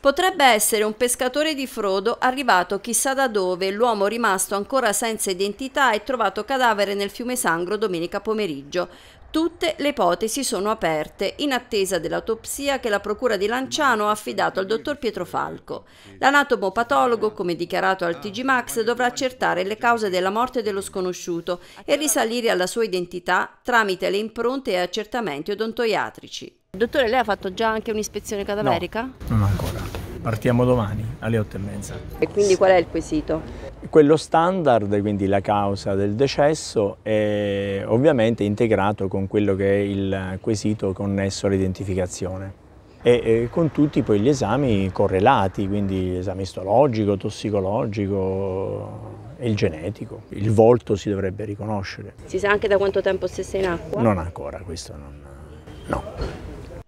Potrebbe essere un pescatore di Frodo arrivato chissà da dove, l'uomo rimasto ancora senza identità e trovato cadavere nel fiume Sangro domenica pomeriggio. Tutte le ipotesi sono aperte, in attesa dell'autopsia che la Procura di Lanciano ha affidato al dottor Pietro Falco. L'anatomopatologo, come dichiarato al TG Max, dovrà accertare le cause della morte dello sconosciuto e risalire alla sua identità tramite le impronte e accertamenti odontoiatrici. Dottore, lei ha fatto già anche un'ispezione cadaverica? No, non ancora. Partiamo domani alle 8 e mezza. E quindi qual è il quesito? Quello standard, quindi la causa del decesso, è ovviamente integrato con quello che è il quesito connesso all'identificazione e con tutti poi gli esami correlati, quindi l'esame istologico, tossicologico e il genetico. Il volto si dovrebbe riconoscere. Si sa anche da quanto tempo stesse in acqua? Non ancora, questo non... no.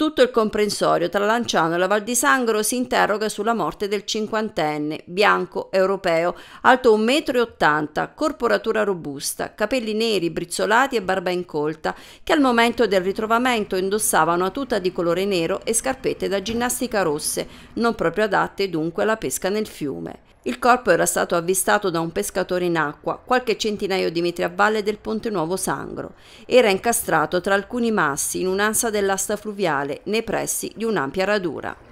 Tutto il comprensorio tra Lanciano e la Val di Sangro si interroga sulla morte del cinquantenne, bianco, europeo, alto 1,80 m, corporatura robusta, capelli neri, brizzolati e barba incolta, che al momento del ritrovamento indossava una tuta di colore nero e scarpette da ginnastica rosse, non proprio adatte dunque alla pesca nel fiume. Il corpo era stato avvistato da un pescatore in acqua, qualche centinaio di metri a valle del ponte Nuovo Sangro. Era incastrato tra alcuni massi in un'ansa dell'asta fluviale, nei pressi di un'ampia radura.